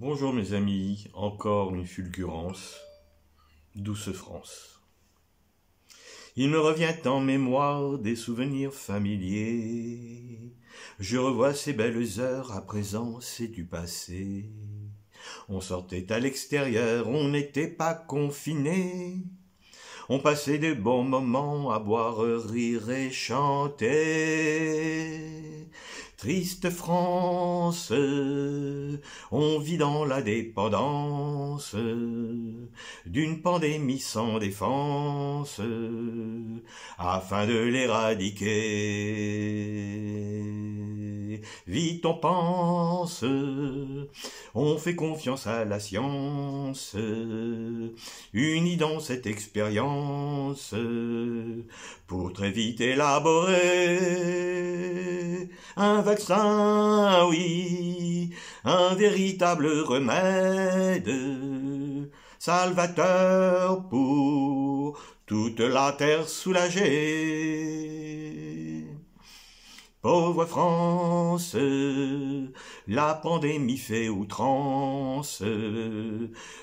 Bonjour mes amis, encore une fulgurance, douce France. Il me revient en mémoire des souvenirs familiers. Je revois ces belles heures, à présent c'est du passé. On sortait à l'extérieur, on n'était pas confiné. On passait des bons moments à boire, rire et chanter. Triste France, on vit dans la dépendance d'une pandémie sans défense afin de l'éradiquer vite on pense, on fait confiance à la science, unis dans cette expérience, pour très vite élaborer un vaccin, oui, un véritable remède, salvateur pour toute la terre soulagée. Pauvre France, la pandémie fait outrance,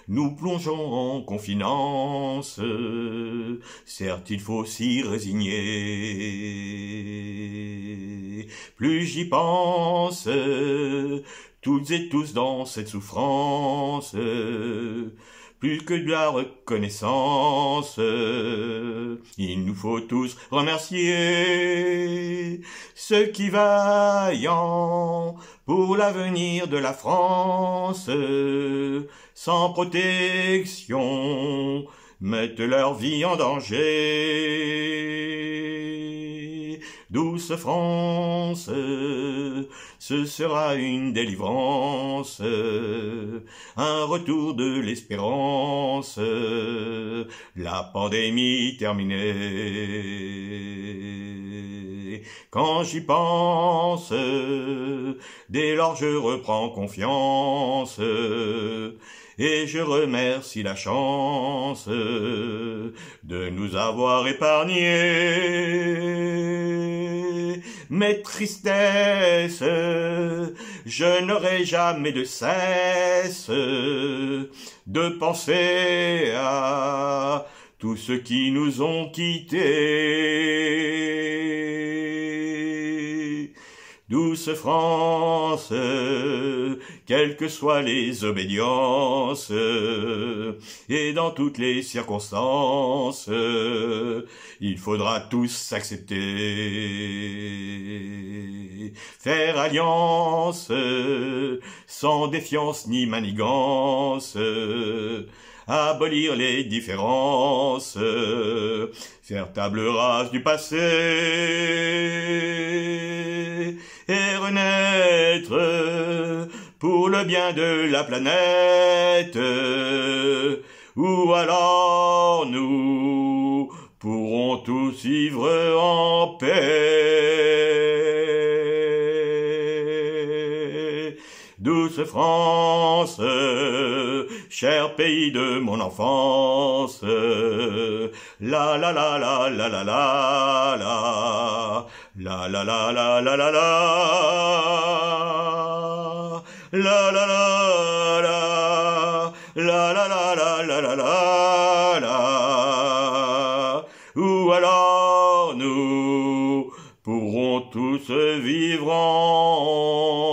nous plongeons en confinance, certes il faut s'y résigner. Plus j'y pense, toutes et tous dans cette souffrance, plus que de la reconnaissance. Il nous faut tous remercier ceux qui vaillant pour l'avenir de la France, sans protection, mettent leur vie en danger douce France, ce sera une délivrance, un retour de l'espérance, la pandémie terminée quand j'y pense. Dès lors je reprends confiance et je remercie la chance de nous avoir épargné mes tristesses. Je n'aurai jamais de cesse de penser à tous ceux qui nous ont quittés douce France, quelles que soient les obédiences, et dans toutes les circonstances, il faudra tous accepter, Faire alliance, sans défiance ni manigance, abolir les différences, faire table rase du passé pour le bien de la planète. Ou alors nous pourrons tous vivre en paix. Douce France, cher pays de mon enfance, la la la la la la la la la la la la la la la la la la la la la la la la la la ou alors nous pourrons tous vivre en